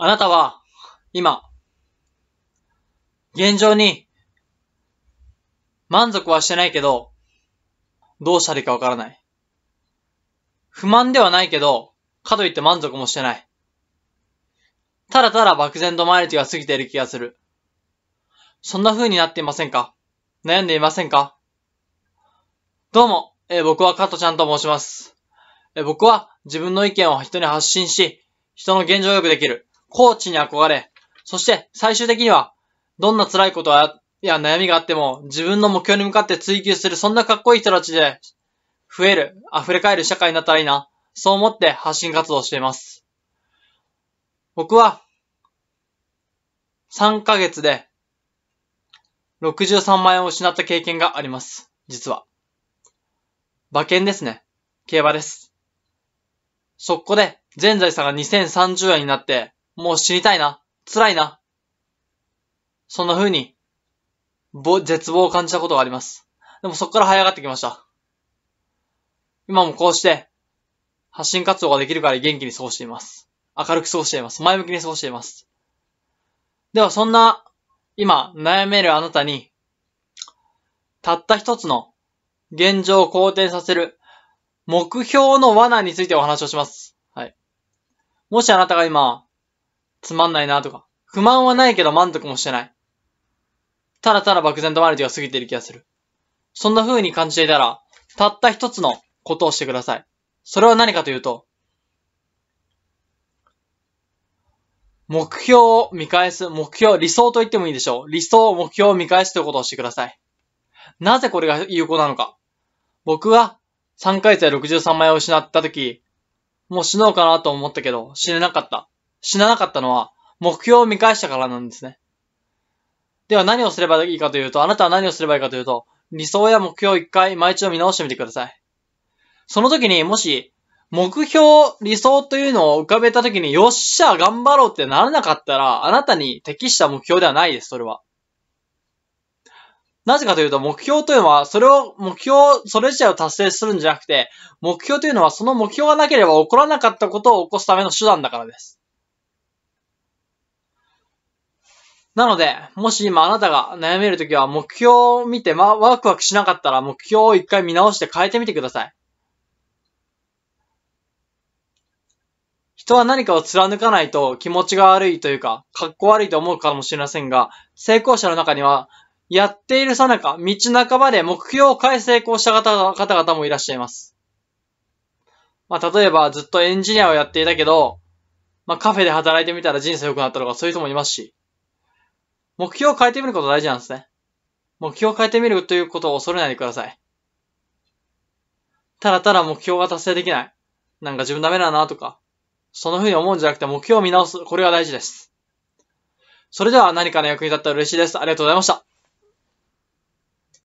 あなたは、今、現状に、満足はしてないけど、どうしたらいいかわからない。不満ではないけど、かといって満足もしてない。ただただ漠然と毎日が過ぎている気がする。そんな風になっていませんか悩んでいませんかどうも、えー、僕は加藤ちゃんと申します。えー、僕は自分の意見を人に発信し、人の現状をよくできる。コーチに憧れ、そして最終的には、どんな辛いことや悩みがあっても、自分の目標に向かって追求する、そんなかっこいい人たちで、増える、溢れ返る社会になったらいいな。そう思って発信活動しています。僕は、3ヶ月で、63万円を失った経験があります。実は。馬券ですね。競馬です。そこで、全財産が2030円になって、もう死にたいな、辛いな。そんな風に、ぼ、絶望を感じたことがあります。でもそこから這い上がってきました。今もこうして、発信活動ができるから元気に過ごしています。明るく過ごしています。前向きに過ごしています。ではそんな、今、悩めるあなたに、たった一つの現状を好転させる目標の罠についてお話をします。はい。もしあなたが今、つまんないなとか、不満はないけど満足もしてない。ただただ漠然とマルチが過ぎている気がする。そんな風に感じていたら、たった一つのことをしてください。それは何かというと、目標を見返す、目標、理想と言ってもいいでしょう。理想、目標を見返すということをしてください。なぜこれが有効なのか。僕は3ヶ月で63万円を失った時、もう死のうかなと思ったけど、死ねなかった。死ななかったのは、目標を見返したからなんですね。では何をすればいいかというと、あなたは何をすればいいかというと、理想や目標を一回、毎日を見直してみてください。その時にもし、目標、理想というのを浮かべた時に、よっしゃ、頑張ろうってならなかったら、あなたに適した目標ではないです、それは。なぜかというと、目標というのは、それを、目標、それ自体を達成するんじゃなくて、目標というのは、その目標がなければ起こらなかったことを起こすための手段だからです。なので、もし今あなたが悩めるときは目標を見て、ま、ワクワクしなかったら目標を一回見直して変えてみてください。人は何かを貫かないと気持ちが悪いというか、格好悪いと思うかもしれませんが、成功者の中には、やっているさなか、道半ばで目標を変え成功した方々もいらっしゃいます。まあ、例えばずっとエンジニアをやっていたけど、まあ、カフェで働いてみたら人生良くなったとかそういう人もいますし、目標を変えてみること大事なんですね。目標を変えてみるということを恐れないでください。ただただ目標が達成できない。なんか自分ダメだなとか、その風に思うんじゃなくて目標を見直す。これが大事です。それでは何かの役に立ったら嬉しいです。ありがとうございました。